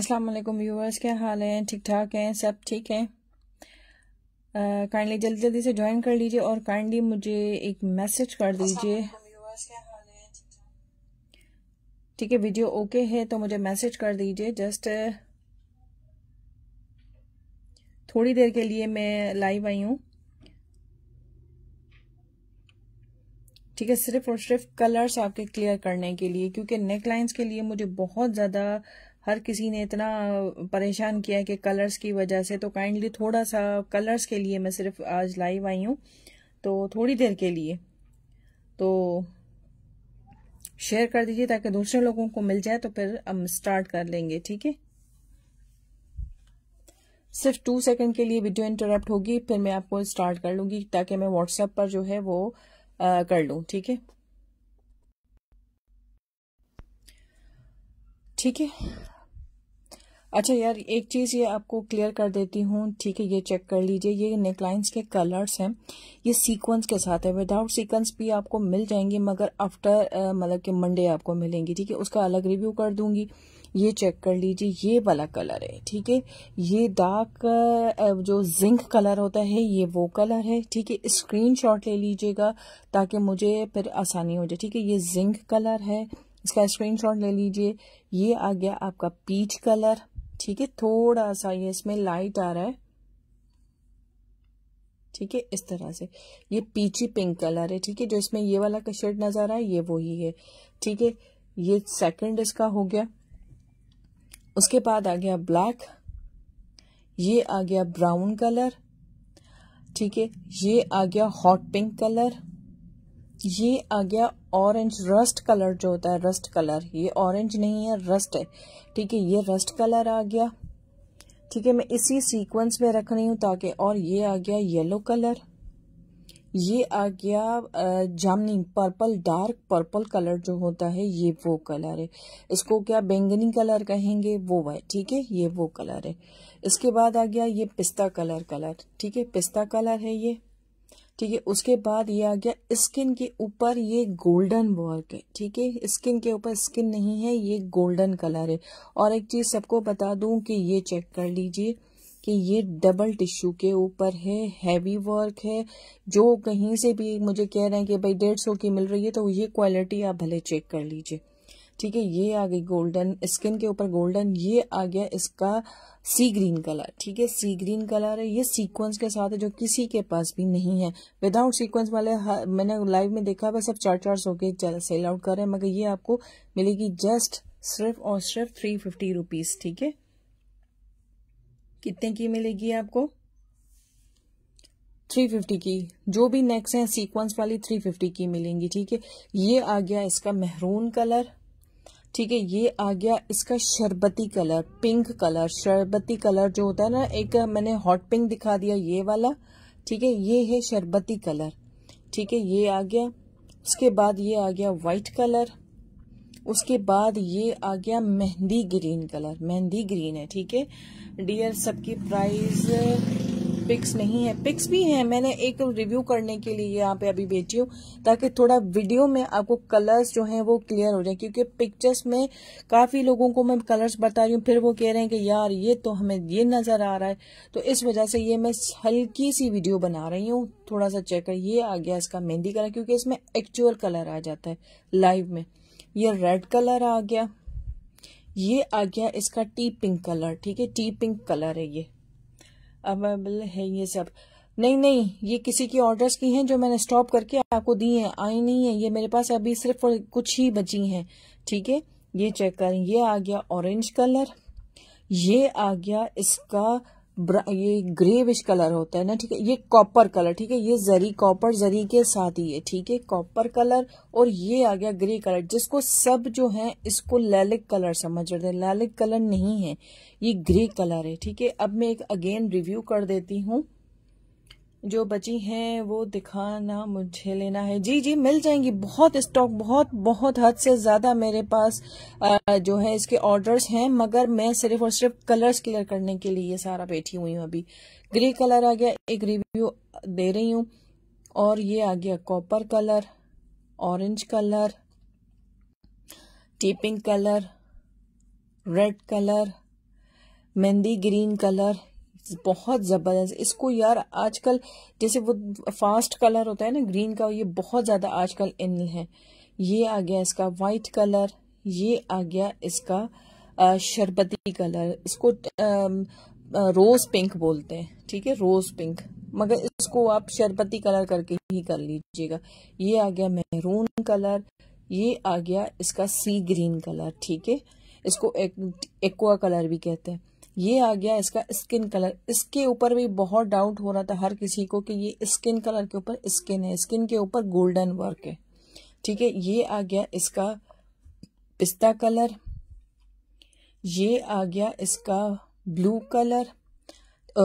अस्सलाम वालेकुम व्यूवर्स क्या हाल हैं ठीक ठाक हैं सब ठीक हैं काइंडली जल्दी जल्दी से ज्वाइन कर लीजिए और काइंडली मुझे एक मैसेज कर दीजिए ठीक है वीडियो ओके है तो मुझे मैसेज कर दीजिए जस्ट थोड़ी देर के लिए मैं लाइव आई हूँ ठीक है सिर्फ और सिर्फ कलर्स आपके क्लियर करने के लिए क्योंकि नेक लाइन्स के लिए मुझे बहुत ज़्यादा हर किसी ने इतना परेशान किया है कि कलर्स की वजह से तो काइंडली थोड़ा सा कलर्स के लिए मैं सिर्फ आज लाइव आई हूँ तो थोड़ी देर के लिए तो शेयर कर दीजिए ताकि दूसरे लोगों को मिल जाए तो फिर हम स्टार्ट कर लेंगे ठीक है सिर्फ टू सेकंड के लिए वीडियो इंटरप्ट होगी फिर मैं आपको स्टार्ट कर लूंगी ताकि मैं व्हाट्सएप पर जो है वो आ, कर लूँ ठीक है ठीक है अच्छा यार एक चीज़ ये आपको क्लियर कर देती हूँ ठीक है ये चेक कर लीजिए ये नेकलाइंस के कलर्स हैं ये सीक्वेंस के साथ है विदाउट सीक्वेंस भी आपको मिल जाएंगे मगर आफ्टर मतलब कि मंडे आपको मिलेंगी ठीक है उसका अलग रिव्यू कर दूंगी ये चेक कर लीजिए ये वाला कलर है ठीक है ये डार्क जो जिंक कलर होता है ये वो कलर है ठीक है स्क्रीन ले लीजिएगा ताकि मुझे फिर आसानी हो जाए ठीक है ये जिंक कलर है इसका स्क्रीनशॉट ले लीजिए ये आ गया आपका पीच कलर ठीक है थोड़ा सा ये इसमें लाइट आ रहा है ठीक है इस तरह से ये पीची पिंक कलर है ठीक है जो इसमें ये वाला का शर्ट नजर आ रहा है ये वो ही है ठीक है ये सेकंड इसका हो गया उसके बाद आ गया ब्लैक ये आ गया ब्राउन कलर ठीक है ये आ गया हॉट पिंक कलर ये आ गया ऑरेंज रस्ट कलर जो होता है रस्ट कलर ये ऑरेंज नहीं है रस्ट है ठीक है ये रस्ट कलर आ गया ठीक है मैं इसी सीक्वेंस में रख रही हूँ ताकि और ये आ गया येलो कलर ये आ गया जामनी पर्पल डार्क पर्पल कलर जो होता है ये वो कलर है इसको क्या बैंगनी कलर कहेंगे वो है ठीक है ये वो कलर है इसके बाद आ गया ये पिस्ता कलर कलर ठीक है पिस्ता कलर है ये ठीक है उसके बाद ये आ गया स्किन के ऊपर ये गोल्डन वर्क है ठीक है स्किन के ऊपर स्किन नहीं है ये गोल्डन कलर है और एक चीज़ सबको बता दूं कि ये चेक कर लीजिए कि ये डबल टिश्यू के ऊपर है हैवी वर्क है जो कहीं से भी मुझे कह रहे हैं कि भाई डेढ़ सौ की मिल रही है तो ये क्वालिटी आप भले चेक कर लीजिए ठीक है ये आ गई गोल्डन स्किन के ऊपर गोल्डन ये आ गया इसका सी ग्रीन कलर ठीक है सी ग्रीन कलर है ये सीक्वेंस के साथ है जो किसी के पास भी नहीं है विदाउट सीक्वेंस वाले मैंने लाइव में देखा है सब चार चार सौ के सेल आउट कर रहे हैं मगर ये आपको मिलेगी जस्ट सिर्फ और सिर्फ थ्री फिफ्टी रुपीज ठीक है कितने की मिलेगी आपको थ्री फिफ्टी की जो भी नेक्स्ट है सीक्वेंस वाली थ्री फिफ्टी की मिलेंगी ठीक है ये आ गया इसका मेहरून कलर ठीक है ये आ गया इसका शरबती कलर पिंक कलर शरबती कलर जो होता है ना एक मैंने हॉट पिंक दिखा दिया ये वाला ठीक है ये है शरबती कलर ठीक है ये आ गया उसके बाद ये आ गया वाइट कलर उसके बाद ये आ गया मेहंदी ग्रीन कलर मेहंदी ग्रीन है ठीक है डियर सबकी प्राइस पिक्स नहीं है पिक्स भी है मैंने एक रिव्यू करने के लिए यहाँ पे अभी बेची हूँ ताकि थोड़ा वीडियो में आपको कलर्स जो हैं वो क्लियर हो जाए क्योंकि पिक्चर्स में काफ़ी लोगों को मैं कलर्स बता रही हूँ फिर वो कह रहे हैं कि यार ये तो हमें ये नज़र आ रहा है तो इस वजह से ये मैं हल्की सी वीडियो बना रही हूँ थोड़ा सा चेक कर ये आ गया इसका मेहंदी कलर क्योंकि इसमें एक्चुअल कलर आ जाता है लाइव में ये रेड कलर आ गया ये आ गया इसका टी पिंक कलर ठीक है टी पिंक कलर है ये अवेलेबल है ये सब नहीं नहीं ये किसी की ऑर्डर्स की हैं जो मैंने स्टॉप करके आपको दी हैं आई नहीं है ये मेरे पास अभी सिर्फ और कुछ ही बची हैं ठीक है ये चेक करें ये आ गया ऑरेंज कलर ये आ गया इसका ये ग्रेविश कलर होता है ना ठीक है ये कॉपर कलर ठीक है ये जरी कॉपर जरी के साथ ही है ठीक है कॉपर कलर और ये आ गया ग्रे कलर जिसको सब जो है इसको लैलिक कलर समझ रहे हैं लैलिक कलर नहीं है ये ग्रे कलर है ठीक है अब मैं एक अगेन रिव्यू कर देती हूँ जो बची हैं वो दिखाना मुझे लेना है जी जी मिल जाएंगी बहुत स्टॉक बहुत बहुत हद से ज़्यादा मेरे पास जो है इसके ऑर्डर्स हैं मगर मैं सिर्फ और सिर्फ कलर्स क्लियर करने के लिए सारा बैठी हुई हूँ अभी ग्रे कलर आ गया एक रिव्यू दे रही हूँ और ये आ गया कॉपर कलर ऑरेंज कलर टीपिंग कलर रेड कलर मेहंदी ग्रीन कलर बहुत ज़बरदस्त इसको यार आजकल जैसे वो फास्ट कलर होता है ना ग्रीन का ये बहुत ज़्यादा आजकल इन है ये आ गया इसका वाइट कलर ये आ गया इसका शरबती कलर इसको रोज़ पिंक बोलते हैं ठीक है रोज़ पिंक मगर इसको आप शरबती कलर करके ही कर लीजिएगा ये आ गया मेहरून कलर ये आ गया इसका सी ग्रीन कलर ठीक है इसको एक्वा कलर भी कहते हैं ये आ गया इसका स्किन कलर इसके ऊपर भी बहुत डाउट हो रहा था हर किसी को कि ये स्किन कलर के ऊपर स्किन है स्किन के ऊपर गोल्डन वर्क है ठीक है ये आ गया इसका पिस्ता कलर ये आ गया इसका blue colour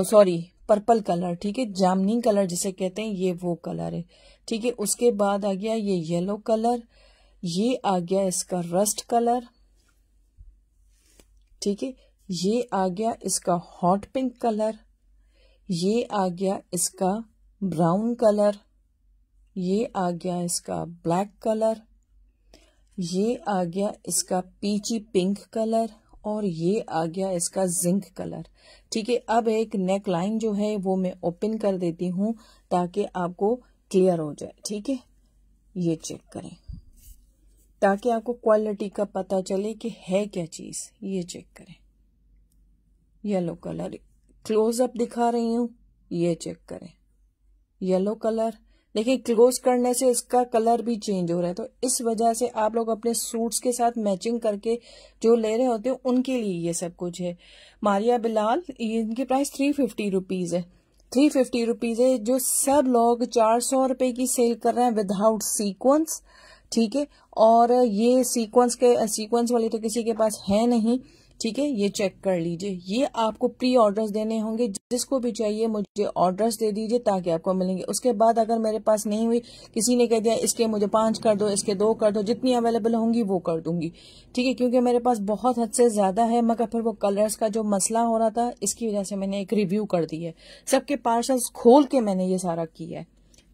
sorry purple colour ठीक है जामनी कलर जिसे कहते हैं ये वो कलर है ठीक है उसके बाद आ गया ये येलो कलर ये आ गया इसका रस्ट कलर ठीक है ये आ गया इसका हॉट पिंक कलर ये आ गया इसका ब्राउन कलर ये आ गया इसका ब्लैक कलर ये आ गया इसका पीची पिंक कलर और ये आ गया इसका जिंक कलर ठीक है अब एक नेक लाइन जो है वो मैं ओपन कर देती हूँ ताकि आपको क्लियर हो जाए ठीक है ये चेक करें ताकि आपको क्वालिटी का पता चले कि है क्या चीज़ ये चेक करें येलो कलर क्लोज अप दिखा रही हूं ये चेक करें येलो कलर देखिए क्लोज करने से इसका कलर भी चेंज हो रहा है तो इस वजह से आप लोग अपने सूट्स के साथ मैचिंग करके जो ले रहे होते हैं उनके लिए ये सब कुछ है मारिया बिलाल इनकी प्राइस थ्री फिफ्टी रुपीज है थ्री फिफ्टी रुपीज है जो सब लोग चार सौ रुपए की सेल कर रहे हैं विदाउट सीक्वेंस ठीक है और ये सीक्वेंस के सीक्वेंस वाली तो किसी के पास है नहीं ठीक है ये चेक कर लीजिए ये आपको प्री ऑर्डर्स देने होंगे जिसको भी चाहिए मुझे ऑर्डर्स दे दीजिए ताकि आपको मिलेंगे उसके बाद अगर मेरे पास नहीं हुई किसी ने कह दिया इसके मुझे पांच कर दो इसके दो कर दो जितनी अवेलेबल होंगी वो कर दूंगी ठीक है क्योंकि मेरे पास बहुत हद से ज्यादा है मगर फिर वो कलर्स का जो मसला हो रहा था इसकी वजह से मैंने एक रिव्यू कर दी है सबके पार्सल्स खोल के मैंने ये सारा किया है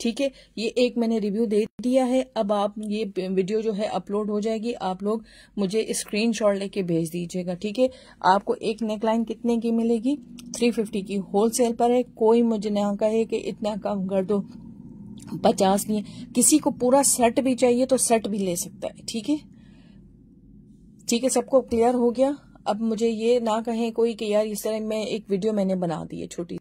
ठीक है ये एक मैंने रिव्यू दे दिया है अब आप ये वीडियो जो है अपलोड हो जाएगी आप लोग मुझे स्क्रीन शॉट लेके भेज दीजिएगा ठीक है आपको एक नेकलाइन कितने की मिलेगी थ्री फिफ्टी की होलसेल पर है कोई मुझे ना कहे कि इतना कम कर दो पचास नहीं किसी को पूरा सेट भी चाहिए तो सेट भी ले सकता है ठीक है ठीक है सबको क्लियर हो गया अब मुझे ये ना कहें कोई कि यार इस तरह मैं एक वीडियो मैंने बना दी है छोटी